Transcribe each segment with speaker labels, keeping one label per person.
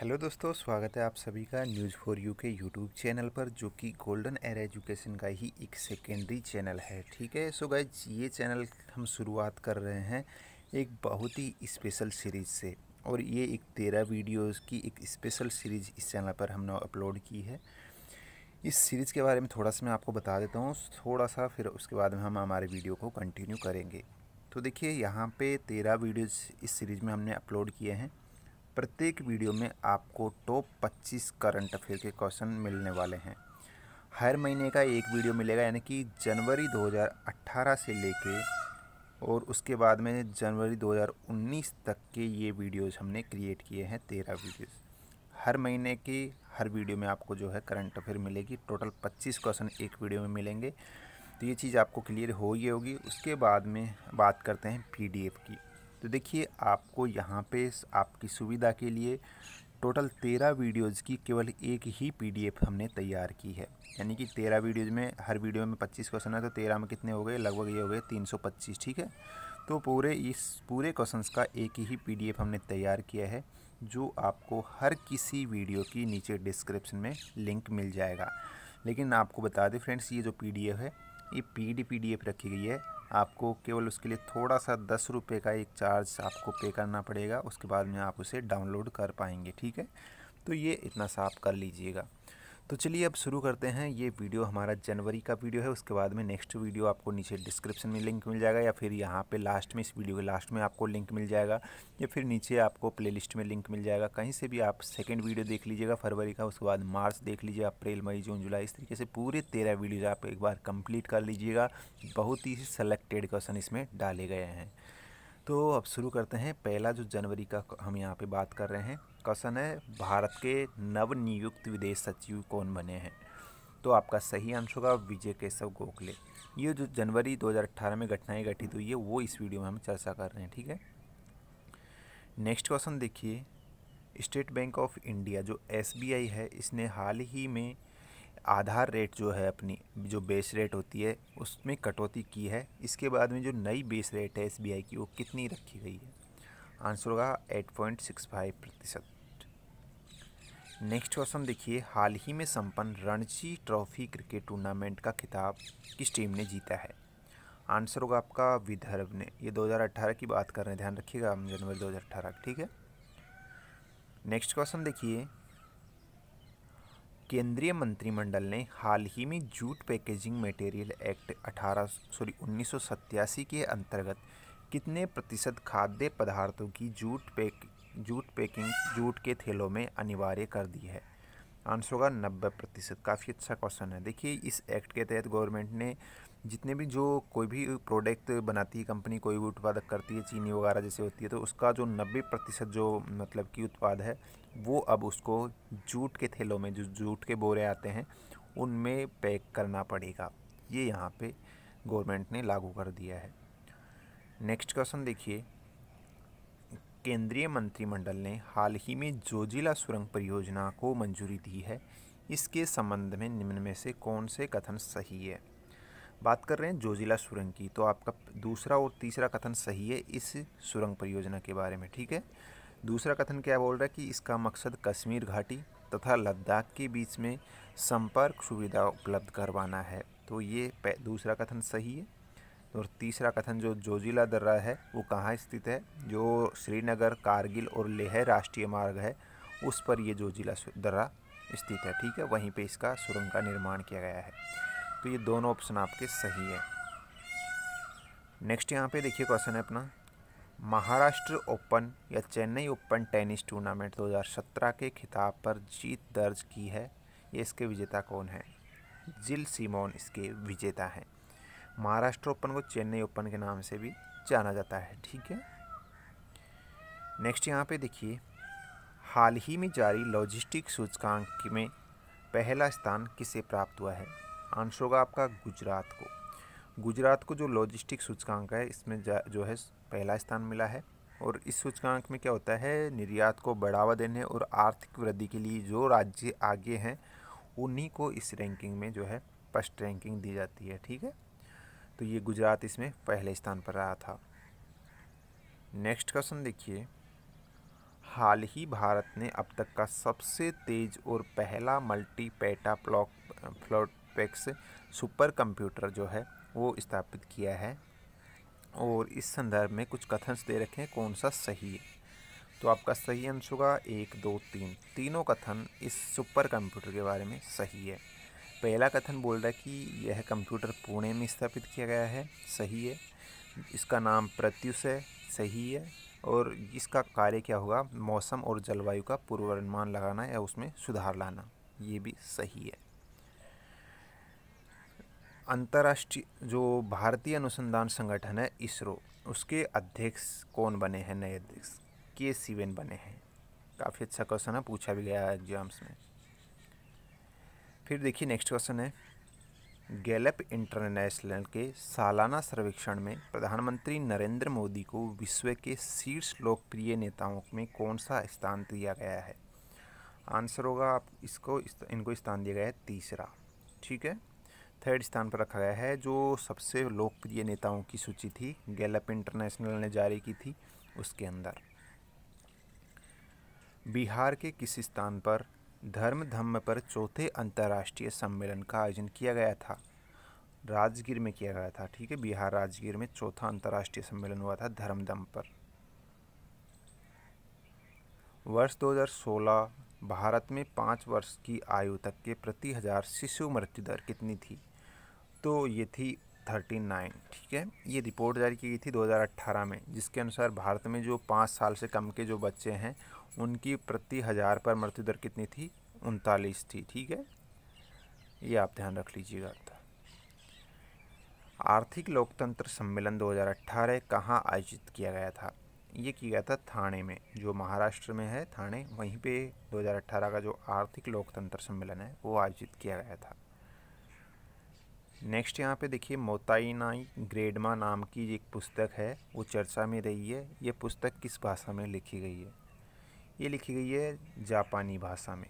Speaker 1: Hello दोस्तों स्वागत है आप सभी का न्यूज़ फॉर यू के यूट्यूब चैनल पर जो कि गोल्डन एयर एजुकेशन का ही एक सेकेंडरी चैनल है ठीक है सो गाइज ये चैनल हम शुरुआत कर रहे हैं एक बहुत ही स्पेशल सीरीज़ से और ये एक तेरह वीडियोस की एक स्पेशल सीरीज़ इस चैनल पर हमने अपलोड की है इस सीरीज़ के बारे में थोड़ा सा मैं आपको बता देता हूँ थोड़ा सा फिर उसके बाद में हम हमारे वीडियो को कंटिन्यू करेंगे तो देखिए यहाँ पे तेरह वीडियोज़ इस सीरीज़ में हमने अपलोड किए हैं प्रत्येक वीडियो में आपको टॉप 25 करंट अफेयर के क्वेश्चन मिलने वाले हैं हर महीने का एक वीडियो मिलेगा यानी कि जनवरी 2018 से लेके और उसके बाद में जनवरी 2019 तक के ये वीडियोस हमने क्रिएट किए हैं तेरह वीडियोस हर महीने की हर वीडियो में आपको जो है करंट अफेयर मिलेगी टोटल 25 क्वेश्चन एक वीडियो में मिलेंगे तो ये चीज़ आपको क्लियर हो ही होगी उसके बाद में बात करते हैं पी की तो देखिए आपको यहाँ पे आपकी सुविधा के लिए टोटल तेरह वीडियोज़ की केवल एक ही पीडीएफ हमने तैयार की है यानी कि तेरह वीडियोज़ में हर वीडियो में पच्चीस क्वेश्चन है तो तेरह में कितने हो गए लगभग ये हो गए तीन सौ पच्चीस ठीक है तो पूरे इस पूरे क्वेश्चंस का एक ही पीडीएफ हमने तैयार किया है जो आपको हर किसी वीडियो की नीचे डिस्क्रिप्शन में लिंक मिल जाएगा लेकिन आपको बता दें फ्रेंड्स ये जो पी है ये पी डी रखी गई है आपको केवल उसके लिए थोड़ा सा दस रुपये का एक चार्ज आपको पे करना पड़ेगा उसके बाद में आप उसे डाउनलोड कर पाएंगे ठीक है तो ये इतना सा आप कर लीजिएगा तो चलिए अब शुरू करते हैं ये वीडियो हमारा जनवरी का वीडियो है उसके बाद में नेक्स्ट वीडियो आपको नीचे डिस्क्रिप्शन में लिंक मिल जाएगा या फिर यहाँ पे लास्ट में इस वीडियो के लास्ट में आपको लिंक मिल जाएगा या फिर नीचे आपको प्लेलिस्ट में लिंक मिल जाएगा कहीं से भी आप सेकेंड वीडियो देख लीजिएगा फरवरी का उसके बाद मार्च देख लीजिए अप्रैल मई जून जुलाई इस तरीके से पूरे तेरह वीडियोज आप एक बार कंप्लीट कर लीजिएगा बहुत ही सेलेक्टेड क्वेश्चन इसमें डाले गए हैं तो अब शुरू करते हैं पहला जो जनवरी का हम यहाँ पर बात कर रहे हैं क्वेश्चन है भारत के नवनियुक्त विदेश सचिव कौन बने हैं तो आपका सही आंसर होगा विजय केशव गोखले ये जो जनवरी 2018 में घटनाएं घटित हुई है वो इस वीडियो में हम चर्चा कर रहे हैं ठीक है नेक्स्ट क्वेश्चन देखिए स्टेट बैंक ऑफ इंडिया जो एस है इसने हाल ही में आधार रेट जो है अपनी जो बेस रेट होती है उसमें कटौती की है इसके बाद में जो नई बेस रेट है एस की वो कितनी रखी गई है आंसर होगा एट पॉइंट सिक्स फाइव प्रतिशत नेक्स्ट क्वेश्चन देखिए हाल ही में संपन्न रणजी ट्रॉफी क्रिकेट टूर्नामेंट का खिताब किस टीम ने जीता है आंसर होगा आपका विदर्भ ने ये 2018 की बात कर रहे हैं ध्यान रखिएगा हम जनवरी 2018 ठीक है नेक्स्ट क्वेश्चन देखिए केंद्रीय मंत्रिमंडल ने हाल ही में jute packaging material act 18 sorry उन्नीस के अंतर्गत कितने प्रतिशत खाद्य पदार्थों की jute pack jute packing jute के थैलों में अनिवार्य कर दी है आंसर होगा नब्बे प्रतिशत काफ़ी अच्छा क्वेश्चन है देखिए इस एक्ट के तहत गवर्नमेंट ने जितने भी जो कोई भी प्रोडक्ट बनाती है कंपनी कोई भी उत्पादक करती है चीनी वगैरह जैसे होती है तो उसका जो नब्बे प्रतिशत जो मतलब कि उत्पाद है वो अब उसको जूट के थैलों में जो जूट के बोरे आते हैं उनमें पैक करना पड़ेगा ये यहाँ पर गवर्नमेंट ने लागू कर दिया है नेक्स्ट क्वेश्चन देखिए केंद्रीय मंत्रिमंडल ने हाल ही में जोजिला सुरंग परियोजना को मंजूरी दी है इसके संबंध में निम्न में से कौन से कथन सही है बात कर रहे हैं जोजिला सुरंग की तो आपका दूसरा और तीसरा कथन सही है इस सुरंग परियोजना के बारे में ठीक है दूसरा कथन क्या बोल रहा है कि इसका मकसद कश्मीर घाटी तथा लद्दाख के बीच में संपर्क सुविधा उपलब्ध करवाना है तो ये दूसरा कथन सही है और तीसरा कथन जो जोजिला दर्रा है वो कहाँ स्थित है जो श्रीनगर कारगिल और लेह राष्ट्रीय मार्ग है उस पर ये जोजिला दर्रा स्थित है ठीक है वहीं पे इसका सुरंग का निर्माण किया गया है तो ये दोनों ऑप्शन आपके सही है नेक्स्ट यहाँ पे देखिए क्वेश्चन है अपना महाराष्ट्र ओपन या चेन्नई ओपन टेनिस टूर्नामेंट 2017 के खिताब पर जीत दर्ज की है ये इसके विजेता कौन है जिल सीमोन इसके विजेता हैं महाराष्ट्र ओपन को चेन्नई ओपन के नाम से भी जाना जाता है ठीक है नेक्स्ट यहाँ पे देखिए हाल ही में जारी लॉजिस्टिक सूचकांक में पहला स्थान किसे प्राप्त हुआ है आंसर होगा आपका गुजरात को गुजरात को जो लॉजिस्टिक सूचकांक है इसमें जो है पहला स्थान मिला है और इस सूचकांक में क्या होता है निर्यात को बढ़ावा देने और आर्थिक वृद्धि के लिए जो राज्य आगे हैं उन्हीं को इस रैंकिंग में जो है फर्स्ट रैंकिंग दी जाती है ठीक है तो ये गुजरात इसमें पहले स्थान पर रहा था नेक्स्ट क्वेश्चन देखिए हाल ही भारत ने अब तक का सबसे तेज और पहला मल्टी पेटा प्लॉक फ्लोटपेक्स सुपर कंप्यूटर जो है वो स्थापित किया है और इस संदर्भ में कुछ कथन्स दे रखे हैं कौन सा सही है तो आपका सही आंसर होगा एक दो तीन तीनों कथन इस सुपर कंप्यूटर के बारे में सही है पहला कथन बोल रहा है कि यह कंप्यूटर पुणे में स्थापित किया गया है सही है इसका नाम प्रत्युष है सही है और इसका कार्य क्या होगा मौसम और जलवायु का पूर्वानुमान लगाना या उसमें सुधार लाना ये भी सही है अंतर्राष्ट्रीय जो भारतीय अनुसंधान संगठन है इसरो उसके अध्यक्ष कौन बने हैं नए अध्यक्ष के सीवेन बने हैं काफ़ी अच्छा क्वेश्चन है पूछा भी गया है एग्जाम्स में फिर देखिए नेक्स्ट क्वेश्चन है गैलप इंटरनेशनल के सालाना सर्वेक्षण में प्रधानमंत्री नरेंद्र मोदी को विश्व के शीर्ष लोकप्रिय नेताओं में कौन सा स्थान दिया गया है आंसर होगा आप इसको इनको स्थान दिया गया है तीसरा ठीक है थर्ड स्थान पर रखा गया है जो सबसे लोकप्रिय नेताओं की सूची थी गैलप इंटरनेशनल ने जारी की थी उसके अंदर बिहार के किस स्थान पर धर्म धम्म पर चौथे अंतर्राष्ट्रीय सम्मेलन का आयोजन किया गया था राजगीर में किया गया था ठीक है बिहार राजगीर में चौथा अंतर्राष्ट्रीय सम्मेलन हुआ था धर्म धम्म पर वर्ष 2016 भारत में पाँच वर्ष की आयु तक के प्रति हज़ार शिशु मृत्यु दर कितनी थी तो ये थी थर्टी नाइन ठीक है ये रिपोर्ट जारी की गई थी 2018 में जिसके अनुसार भारत में जो पाँच साल से कम के जो बच्चे हैं उनकी प्रति हज़ार पर मृत्यु दर कितनी थी उनतालीस थी ठीक है ये आप ध्यान रख लीजिएगा तो। आर्थिक लोकतंत्र सम्मेलन 2018 कहाँ आयोजित किया गया था ये किया गया था थाने में जो महाराष्ट्र में है थाने वहीं पे 2018 का जो आर्थिक लोकतंत्र सम्मेलन है वो आयोजित किया गया था नेक्स्ट यहाँ पे देखिए मोताइनाई ग्रेडमा नाम की एक पुस्तक है वो चर्चा में रही है ये पुस्तक किस भाषा में लिखी गई है ये लिखी गई है जापानी भाषा में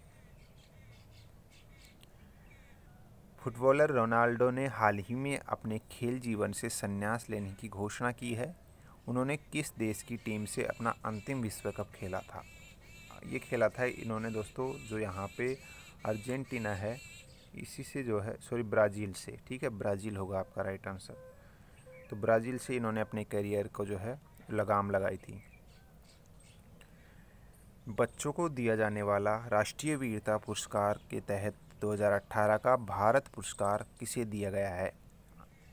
Speaker 1: फुटबॉलर रोनाल्डो ने हाल ही में अपने खेल जीवन से संन्यास लेने की घोषणा की है उन्होंने किस देश की टीम से अपना अंतिम विश्व कप खेला था ये खेला था इन्होंने दोस्तों जो यहाँ पे अर्जेंटीना है इसी से जो है सॉरी ब्राज़ील से ठीक है ब्राज़ील होगा आपका राइट आंसर तो ब्राज़ील से इन्होंने अपने करियर को जो है लगाम लगाई थी बच्चों को दिया जाने वाला राष्ट्रीय वीरता पुरस्कार के तहत 2018 का भारत पुरस्कार किसे दिया गया है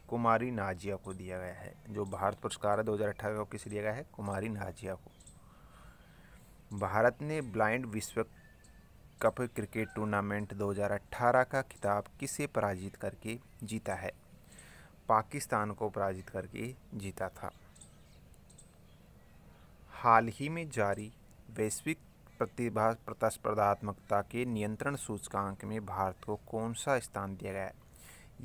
Speaker 1: कुमारी नाजिया को दिया गया है जो भारत पुरस्कार है दो को किसे दिया गया है कुमारी नाजिया को भारत ने ब्लाइंड विश्व कप क्रिकेट टूर्नामेंट 2018 का खिताब किसे पराजित करके जीता है पाकिस्तान को पराजित करके जीता था हाल ही में जारी वैश्विक प्रतिभा प्रतिस्पर्धात्मकता के नियंत्रण सूचकांक में भारत को कौन सा स्थान दिया गया है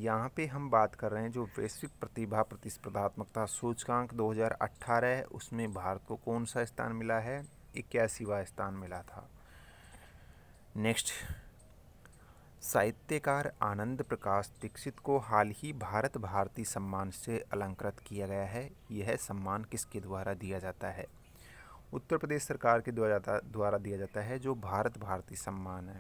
Speaker 1: यहाँ पे हम बात कर रहे हैं जो वैश्विक प्रतिभा प्रतिस्पर्धात्मकता सूचकांक 2018 है उसमें भारत को कौन सा स्थान मिला है इक्यासीवा स्थान मिला था नेक्स्ट साहित्यकार आनंद प्रकाश दीक्षित को हाल ही भारत भारती सम्मान से अलंकृत किया गया है यह सम्मान किसके द्वारा दिया जाता है उत्तर प्रदेश सरकार के द्वारा द्वारा दिया जाता है जो भारत भारती सम्मान है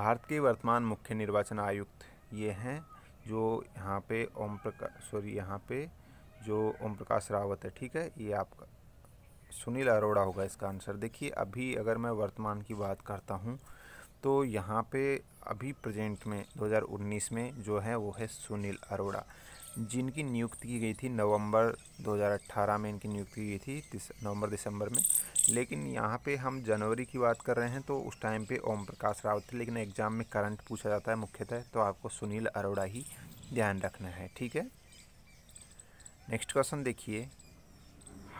Speaker 1: भारत के वर्तमान मुख्य निर्वाचन आयुक्त ये हैं जो यहाँ पे ओम प्रकाश सॉरी यहाँ पे जो ओम प्रकाश रावत है ठीक है ये आपका सुनील अरोड़ा होगा इसका आंसर देखिए अभी अगर मैं वर्तमान की बात करता हूँ तो यहाँ पे अभी प्रेजेंट में 2019 में जो है वो है सुनील अरोड़ा जिनकी नियुक्ति की गई थी नवंबर 2018 में इनकी नियुक्ति की गई थी दिस, नवंबर दिसंबर में लेकिन यहाँ पे हम जनवरी की बात कर रहे हैं तो उस टाइम पे ओम प्रकाश रावत थे लेकिन एग्ज़ाम में करंट पूछा जाता है मुख्यतः तो आपको सुनील अरोड़ा ही ध्यान रखना है ठीक है नेक्स्ट क्वेश्चन देखिए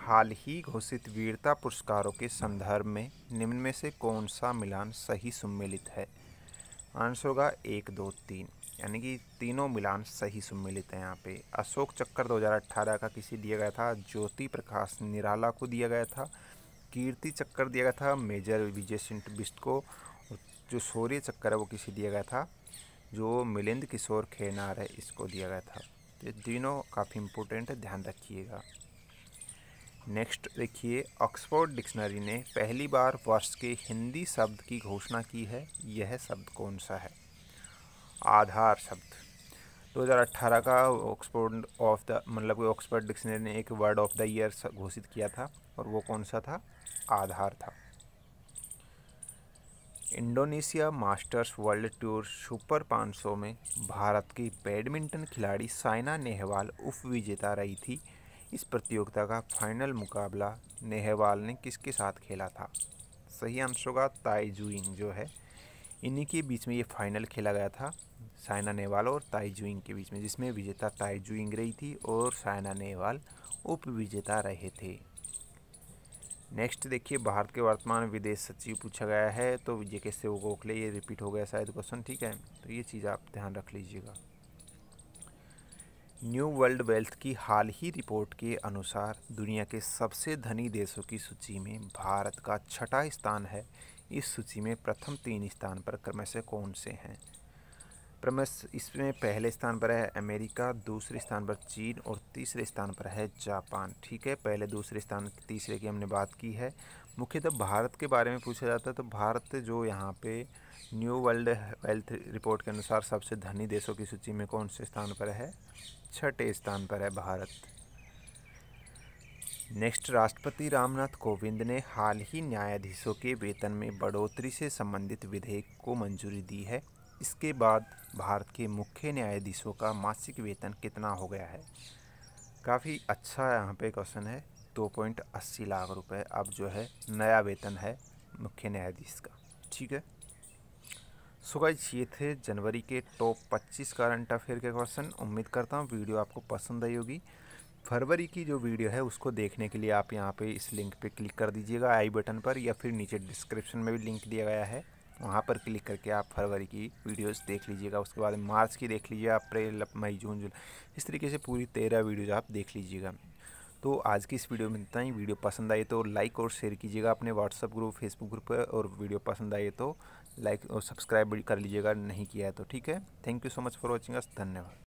Speaker 1: हाल ही घोषित वीरता पुरस्कारों के संदर्भ में निम्न में से कौन सा मिलान सही सम्मिलित है आंसर होगा एक दो तीन यानी कि तीनों मिलान सही सम्मिलित हैं यहाँ पे अशोक चक्कर 2018 का किसी दिया गया था ज्योति प्रकाश निराला को दिया गया था कीर्ति चक्कर दिया गया था मेजर विजय सिंह बिस्ट को जो शौर्य चक्कर है वो किसी दिया गया था जो मिलिंद किशोर खेनार है इसको दिया गया था ये तीनों काफ़ी इम्पोर्टेंट है ध्यान रखिएगा नेक्स्ट देखिए ऑक्सफोर्ड डिक्शनरी ने पहली बार वर्ष के हिंदी शब्द की घोषणा की है यह शब्द कौन सा है आधार शब्द 2018 का ऑक्सफोर्ड ऑफ द मतलब ऑक्सफोर्ड डिक्शनरी ने एक वर्ड ऑफ द ईयर घोषित किया था और वो कौन सा था आधार था Indonesia Masters World Tour Super 500 में भारत की बैडमिंटन खिलाड़ी साइना नेहवाल उप विजेता रही थी इस प्रतियोगिता का फाइनल मुकाबला नेहवाल ने किसके साथ खेला था सही आंसर होगा ताई जुइंग जो है इन्हीं के बीच में ये फाइनल खेला गया था साइना नेहवाल और ताई जुइंग के बीच में जिसमें विजेता ताई जुइंग रही थी और साइना नेहवाल उप विजेता रहे थे नेक्स्ट देखिए भारत के वर्तमान विदेश सचिव पूछा गया है तो जे के से गोखले ये रिपीट हो गया शायद क्वेश्चन ठीक है तो ये चीज़ आप ध्यान रख लीजिएगा न्यू वर्ल्ड वेल्थ की हाल ही रिपोर्ट के अनुसार दुनिया के सबसे धनी देशों की सूची में भारत का छठा स्थान है इस सूची में प्रथम तीन स्थान पर क्रमशः कौन से हैं प्रमस इसमें पहले स्थान पर है अमेरिका दूसरे स्थान पर चीन और तीसरे स्थान पर है जापान ठीक है पहले दूसरे स्थान तीसरे की हमने बात की है मुख्यतः भारत के बारे में पूछा जाता है तो भारत जो यहाँ पे न्यू वर्ल्ड वेल्थ रिपोर्ट के अनुसार सबसे धनी देशों की सूची में कौन से स्थान पर है छठे स्थान पर है भारत नेक्स्ट राष्ट्रपति रामनाथ कोविंद ने हाल ही न्यायाधीशों के वेतन में बढ़ोतरी से संबंधित विधेयक को मंजूरी दी है इसके बाद भारत के मुख्य न्यायाधीशों का मासिक वेतन कितना हो गया है काफ़ी अच्छा यहाँ पे क्वेश्चन है दो पॉइंट अस्सी लाख रुपए अब जो है नया वेतन है मुख्य न्यायाधीश का ठीक है सो गाइज ये थे जनवरी के टॉप 25 करंट अफेयर के क्वेश्चन उम्मीद करता हूँ वीडियो आपको पसंद आई होगी फरवरी की जो वीडियो है उसको देखने के लिए आप यहाँ पे इस लिंक पे क्लिक कर दीजिएगा आई बटन पर या फिर नीचे डिस्क्रिप्शन में भी लिंक दिया गया है वहाँ पर क्लिक करके आप फरवरी की वीडियोस देख लीजिएगा उसके बाद मार्च की देख लीजिए अप्रैल मई जून जुलाई इस तरीके से पूरी तेरह वीडियोज़ आप देख लीजिएगा तो आज की इस वीडियो में इतना ही वीडियो पसंद आए तो लाइक और शेयर कीजिएगा अपने व्हाट्सअप ग्रुप फेसबुक ग्रुप पर और वीडियो पसंद आए तो लाइक और सब्सक्राइब कर लीजिएगा नहीं किया है तो ठीक है thank you so much for watching us धन्यवाद